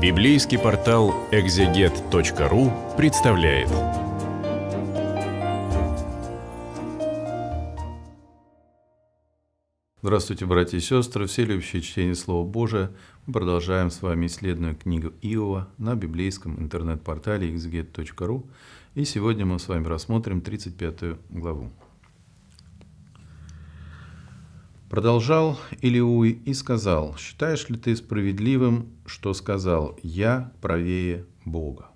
Библейский портал экзегет.ру представляет. Здравствуйте, братья и сестры, все любящие чтение Слова Божия. Мы продолжаем с вами исследовать книгу Иова на библейском интернет-портале exeget.ru. И сегодня мы с вами рассмотрим 35 главу. Продолжал Илиуй и сказал, «Считаешь ли ты справедливым, что сказал «Я правее Бога»?»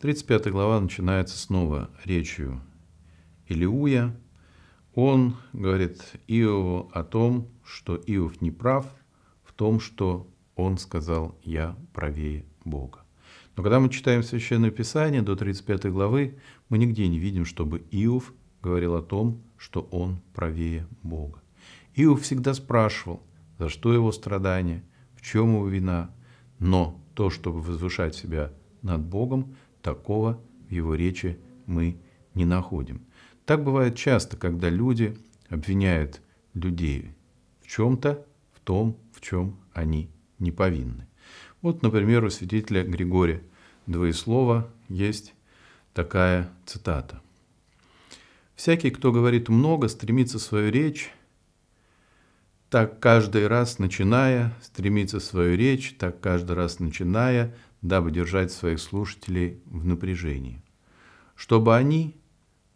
35 глава начинается снова речью Илиуя. Он говорит Иову о том, что Иов не прав в том, что он сказал «Я правее Бога». Но когда мы читаем Священное Писание до 35 главы, мы нигде не видим, чтобы Иов говорил о том, что он правее Бога. Иов всегда спрашивал, за что его страдания, в чем его вина. Но то, чтобы возвышать себя над Богом, такого в его речи мы не находим. Так бывает часто, когда люди обвиняют людей в чем-то, в том, в чем они не повинны. Вот, например, у свидетеля Григория Двоеслова есть такая цитата. «Всякий, кто говорит много, стремится свою речь так каждый раз начиная, стремиться свою речь, так каждый раз начиная, дабы держать своих слушателей в напряжении. Чтобы они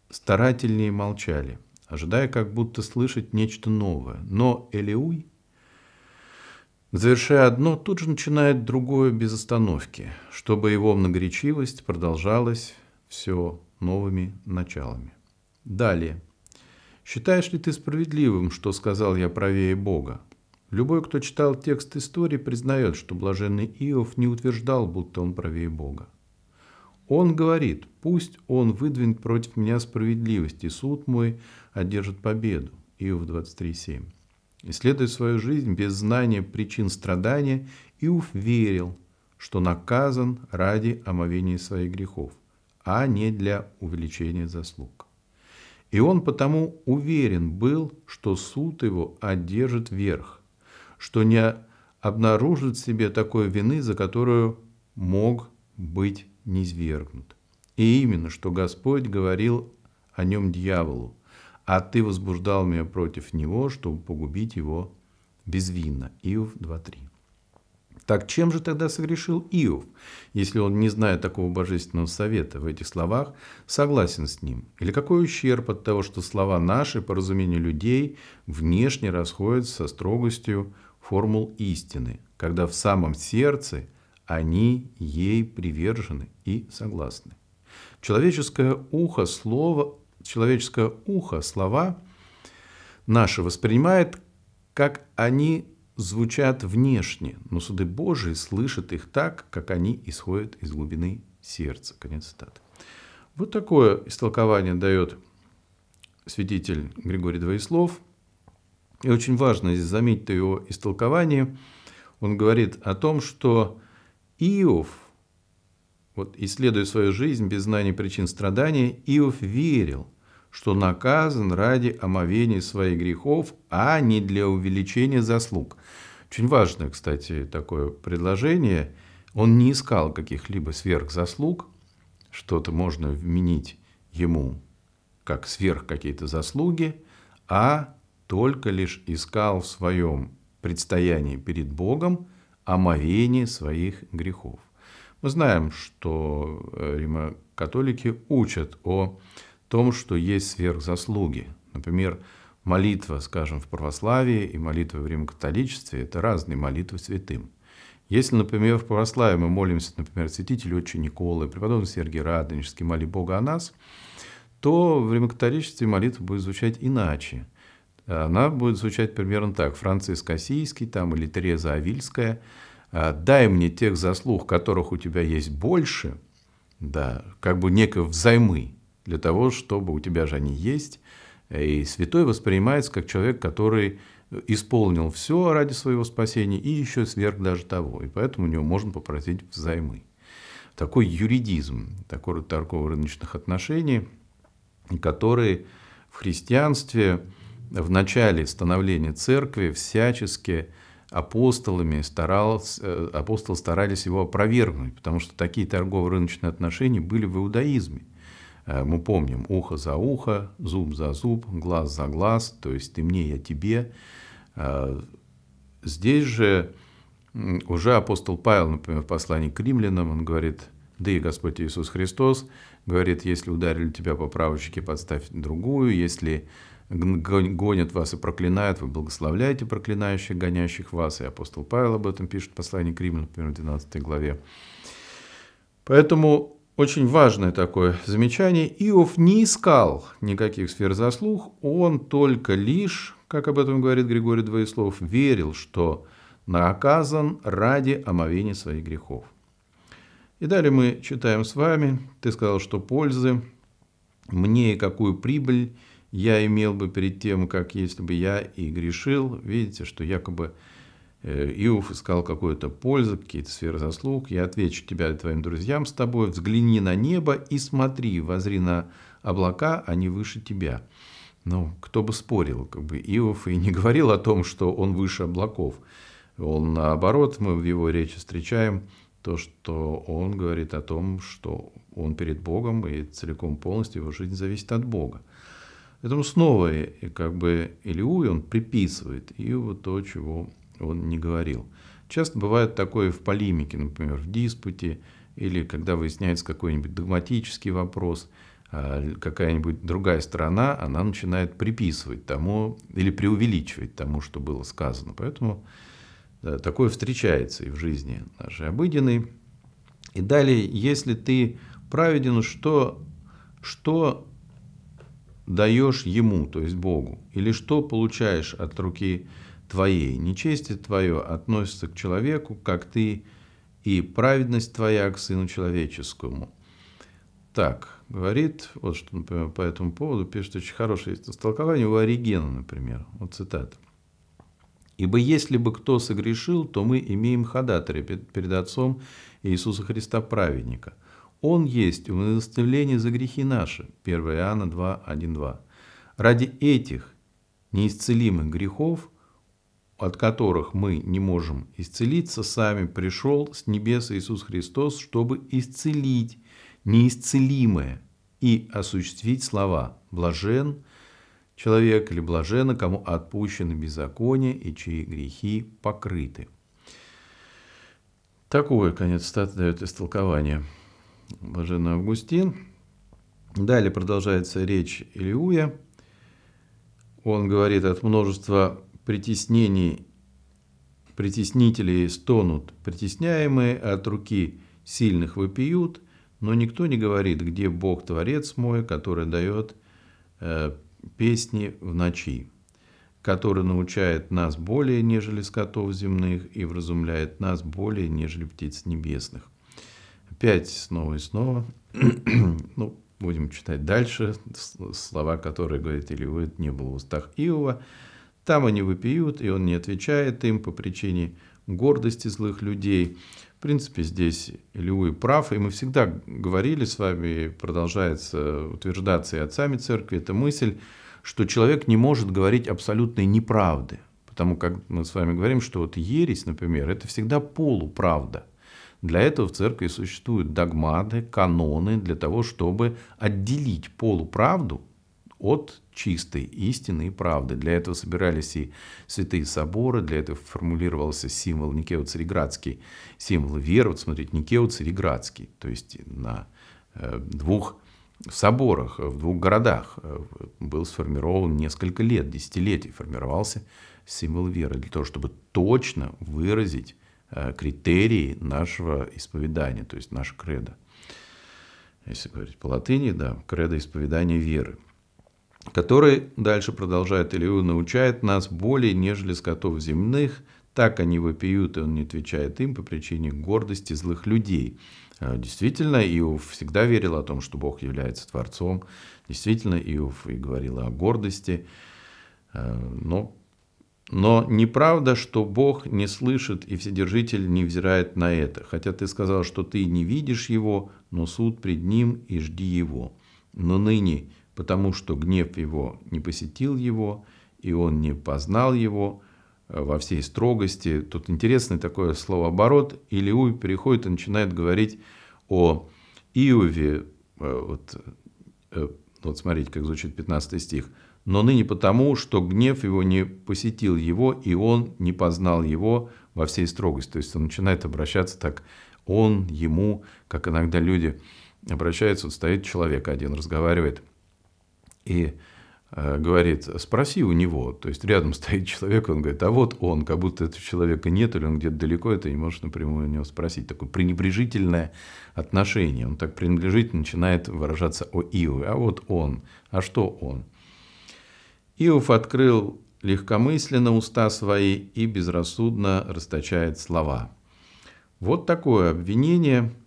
старательнее молчали, ожидая как будто слышать нечто новое. Но Элиуй, завершая одно, тут же начинает другое без остановки, чтобы его многоречивость продолжалась все новыми началами. Далее – Считаешь ли ты справедливым, что сказал я правее Бога? Любой, кто читал текст истории, признает, что блаженный Иов не утверждал, будто он правее Бога. Он говорит, пусть он выдвинет против меня справедливость, и суд мой одержит победу. Иов 23.7. Исследуя свою жизнь без знания причин страдания, Иов верил, что наказан ради омовения своих грехов, а не для увеличения заслуг. И он потому уверен был, что суд его одержит верх, что не обнаружит в себе такой вины, за которую мог быть низвергнут. И именно, что Господь говорил о нем дьяволу, а ты возбуждал меня против него, чтобы погубить его безвинно. Иов 2.3. Так чем же тогда согрешил Иов, если он, не зная такого божественного совета в этих словах, согласен с ним? Или какой ущерб от того, что слова наши, по разумению людей, внешне расходятся со строгостью формул истины, когда в самом сердце они ей привержены и согласны? Человеческое ухо, слово, человеческое ухо слова наши воспринимает, как они звучат внешне, но суды Божии слышат их так, как они исходят из глубины сердца. Конец цитаты. Вот такое истолкование дает свидетель Григорий Двоеслов. И очень важно здесь заметить его истолкование. Он говорит о том, что Иов, вот исследуя свою жизнь без знания причин страдания, Иов верил – что наказан ради омовения своих грехов, а не для увеличения заслуг. Очень важное, кстати, такое предложение. Он не искал каких-либо сверхзаслуг, что-то можно вменить ему как сверх какие-то заслуги, а только лишь искал в своем предстоянии перед Богом омовение своих грехов. Мы знаем, что э, римо-католики учат о том, что есть сверхзаслуги. Например, молитва, скажем, в православии и молитва в римокатоличестве – это разные молитвы святым. Если, например, в православии мы молимся, например, святителю отче Николы, преподобный Сергий Радонежский, моли Бога о нас, то в римокатоличестве молитва будет звучать иначе. Она будет звучать примерно так. Франциск Осийский там, или Тереза Авильская. «А, «Дай мне тех заслуг, которых у тебя есть больше», да, как бы некое взаймы, для того, чтобы у тебя же они есть. И святой воспринимается как человек, который исполнил все ради своего спасения и еще сверх даже того. И поэтому у него можно попросить взаймы. Такой юридизм, такой торгово-рыночных отношений, которые в христианстве в начале становления церкви всячески апостолами старалось, э, апостолы старались его опровергнуть, потому что такие торгово-рыночные отношения были в иудаизме. Э, мы помним ухо за ухо, зуб за зуб, глаз за глаз, то есть ты мне, я тебе. Э, здесь же уже апостол Павел, например, в послании к римлянам, он говорит, да и Господь Иисус Христос говорит, если ударили тебя по правочке, подставь другую, если гонят вас и проклинают, вы благословляете проклинающих, гонящих вас. И апостол Павел об этом пишет в послании к Римлянам, например, в 12 главе. Поэтому очень важное такое замечание. Иов не искал никаких сфер заслуг, он только лишь, как об этом говорит Григорий Двоеслов, верил, что наказан ради омовения своих грехов. И далее мы читаем с вами, ты сказал, что пользы мне и какую прибыль я имел бы перед тем, как если бы я и грешил. Видите, что якобы Э, Иов искал какую-то пользу, какие-то сферы заслуг. Я отвечу тебе и твоим друзьям с тобой. Взгляни на небо и смотри, возри на облака, они выше тебя. Ну, кто бы спорил, как бы Иов и не говорил о том, что он выше облаков. Он, наоборот, мы в его речи встречаем то, что он говорит о том, что он перед Богом и целиком полностью его жизнь зависит от Бога. Поэтому снова как бы Илиуй он приписывает Иову то, чего он не говорил. Часто бывает такое в полемике, например, в диспуте, или когда выясняется какой-нибудь догматический вопрос, а, какая-нибудь другая сторона, она начинает приписывать тому или преувеличивать тому, что было сказано. Поэтому такое встречается и в жизни нашей обыденной. И далее, если ты праведен, что, что даешь ему, то есть Богу, или что получаешь от руки Бога, твоей, нечестие твое относится к человеку, как ты, и праведность твоя к сыну человеческому. Так, говорит, вот что, например, по этому поводу пишет очень хорошее есть толкование у Оригена, например, вот цитата. «Ибо если бы кто согрешил, то мы имеем ходатаря перед Отцом Иисуса Христа праведника. Он есть умилостивление за грехи наши» 1 Иоанна 2, 1, 2. Ради этих неисцелимых грехов от которых мы не можем исцелиться, сами пришел с небес Иисус Христос, чтобы исцелить неисцелимое и осуществить слова «блажен человек» или «блажена, кому отпущены беззакония и чьи грехи покрыты». Такое, конец статы дает э, истолкование блажен Августин. Далее продолжается речь Илиуя. Он говорит от множества притеснений притеснители стонут, притесняемые от руки сильных выпьют, но никто не говорит, где Бог Творец мой, который дает э, песни в ночи, который научает нас более, нежели скотов земных, и вразумляет нас более, нежели птиц небесных. Опять снова и снова. ну, будем читать дальше слова, которые говорит Илиуид, не было в устах Иова. Там они выпьют, и он не отвечает им по причине гордости злых людей. В принципе, здесь Ильюи прав, и мы всегда говорили с вами, продолжается утверждаться и отцами церкви, эта мысль, что человек не может говорить абсолютной неправды. Потому как мы с вами говорим, что вот ересь, например, это всегда полуправда. Для этого в церкви существуют догматы, каноны для того, чтобы отделить полуправду от чистой истины и правды. Для этого собирались и святые соборы, для этого формулировался символ Никео Цареградский, символ веры. Вот смотрите, Никео Цареградский, то есть на э, двух соборах, в двух городах э, был сформирован несколько лет, десятилетий, формировался символ веры для того, чтобы точно выразить э, критерии нашего исповедания, то есть наше кредо. Если говорить по латыни, да, кредо исповедания веры который дальше продолжает Илью, научает нас более, нежели скотов земных, так они вопиют, и он не отвечает им по причине гордости злых людей. А действительно, Иов всегда верил о том, что Бог является Творцом. Действительно, Иов и говорил о гордости. А, но, но неправда, что Бог не слышит и Вседержитель не взирает на это. Хотя ты сказал, что ты не видишь Его, но суд пред Ним и жди Его. Но ныне потому что гнев его не посетил его, и он не познал его э, во всей строгости. Тут интересный такое словооборот. Илиуй переходит и начинает говорить о Иове. Э, вот, э, вот смотрите, как звучит 15 стих. «Но ныне потому, что гнев его не посетил его, и он не познал его во всей строгости». То есть он начинает обращаться так «он», «ему», как иногда люди обращаются. Вот стоит человек один, разговаривает – и э, говорит, спроси у него. То есть рядом стоит человек, он говорит, а вот он, как будто этого человека нет, или он где-то далеко, это не можешь напрямую у него спросить. Такое пренебрежительное отношение. Он так пренебрежительно начинает выражаться о Иове. А вот он, а что он? Иов открыл легкомысленно уста свои и безрассудно расточает слова. Вот такое обвинение –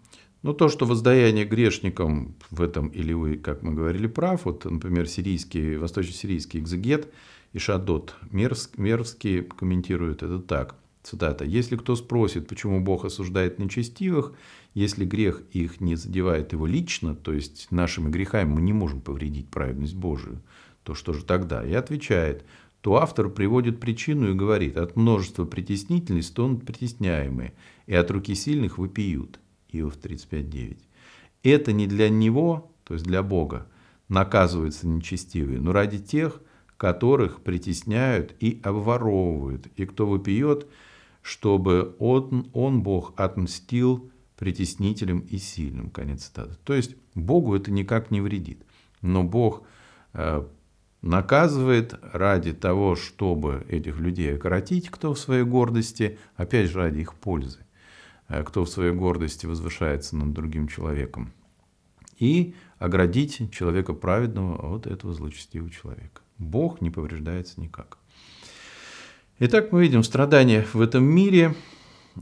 но ну, то, что воздаяние грешникам в этом или вы, как мы говорили, прав, вот, например, сирийский, восточно-сирийский экзегет и Шадот Мерск, Мервский комментирует это так. Цитата. «Если кто спросит, почему Бог осуждает нечестивых, если грех их не задевает его лично, то есть нашими грехами мы не можем повредить праведность Божию, то что же тогда?» И отвечает, то автор приводит причину и говорит, от множества притеснительной стонут притесняемые, и от руки сильных вопиют. Иов 35.9. Это не для него, то есть для Бога, наказываются нечестивые, но ради тех, которых притесняют и обворовывают, и кто выпьет, чтобы он, он Бог, отмстил притеснителям и сильным. Конец цитаты. То есть Богу это никак не вредит. Но Бог э, наказывает ради того, чтобы этих людей окоротить, кто в своей гордости, опять же ради их пользы. Э, кто в своей гордости возвышается над другим человеком, и оградить человека праведного от этого злочестивого человека. Бог не повреждается никак. Итак, мы видим страдания в этом мире,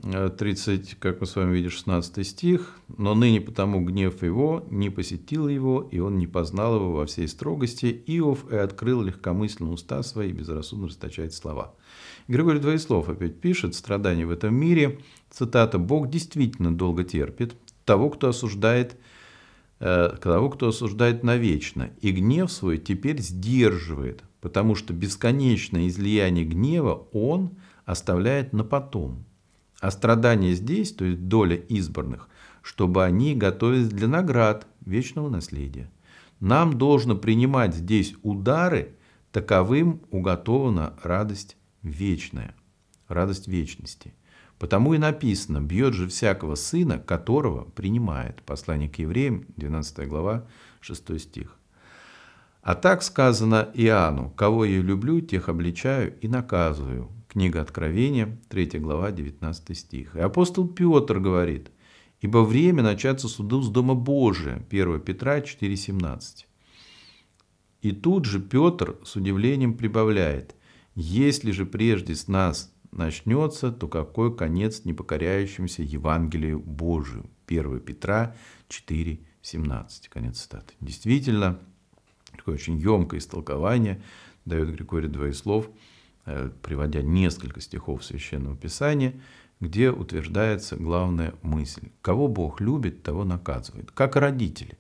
30, как мы с вами видим, 16 стих. «Но ныне потому гнев его не посетил его, и он не познал его во всей строгости. Иов и открыл легкомысленно уста свои, безрассудно расточает слова». Григорий Двоеслов опять пишет «Страдания в этом мире». Цитата «Бог действительно долго терпит того, кто осуждает э, того, кто осуждает навечно, и гнев свой теперь сдерживает, потому что бесконечное излияние гнева он оставляет на потом, а страдания здесь, то есть доля избранных, чтобы они готовились для наград вечного наследия. Нам должно принимать здесь удары, таковым уготована радость вечная, радость вечности. Потому и написано, бьет же всякого сына, которого принимает. Послание к евреям, 12 глава, 6 стих. А так сказано Иоанну, кого я люблю, тех обличаю и наказываю, Книга Откровения, 3 глава, 19 стих. И апостол Петр говорит, «Ибо время начаться суду с Дома Божия». 1 Петра 4,17. И тут же Петр с удивлением прибавляет, «Если же прежде с нас начнется, то какой конец непокоряющимся Евангелию Божию?» 1 Петра 4,17. Конец цитаты. Действительно, такое очень емкое истолкование дает Григорий Двоеслов – Э, приводя несколько стихов Священного Писания, где утверждается главная мысль. Кого Бог любит, того наказывает. Как родители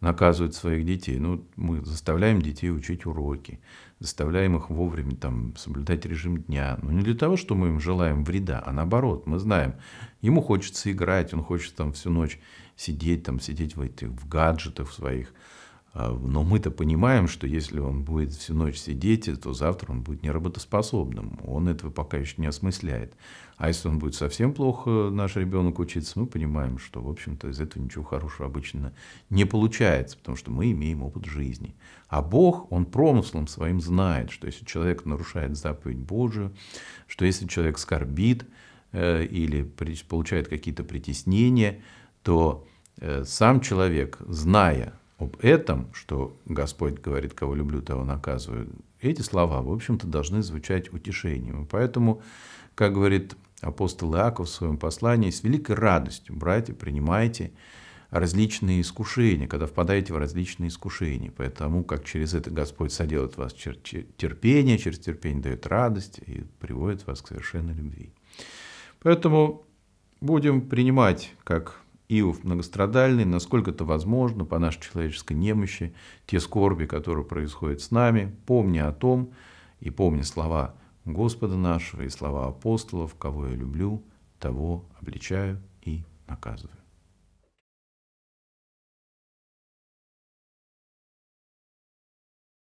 наказывают своих детей. Ну, мы заставляем детей учить уроки, заставляем их вовремя там, соблюдать режим дня. Но не для того, что мы им желаем вреда, а наоборот, мы знаем, ему хочется играть, он хочет там всю ночь сидеть, там, сидеть в этих в гаджетах своих, а, но мы-то понимаем, что если он будет всю ночь сидеть, то завтра он будет неработоспособным. Он этого пока еще не осмысляет. А если он будет совсем плохо, наш ребенок учиться, мы понимаем, что, в общем-то, из этого ничего хорошего обычно не получается, потому что мы имеем опыт жизни. А Бог, Он промыслом своим знает, что если человек нарушает заповедь Божию, что если человек скорбит э, или получает какие-то притеснения, то э, сам человек, зная, об этом, что Господь говорит, кого люблю, того наказываю, эти слова, в общем-то, должны звучать утешением. И поэтому, как говорит апостол Иаков в своем послании, с великой радостью, братья, принимайте различные искушения, когда впадаете в различные искушения. Поэтому, как через это Господь соделает вас терпение, через терпение дает радость и приводит вас к совершенной любви. Поэтому будем принимать как Иов многострадальный, насколько это возможно, по нашей человеческой немощи, те скорби, которые происходят с нами, помни о том и помни слова Господа нашего и слова апостолов, кого я люблю, того обличаю и наказываю.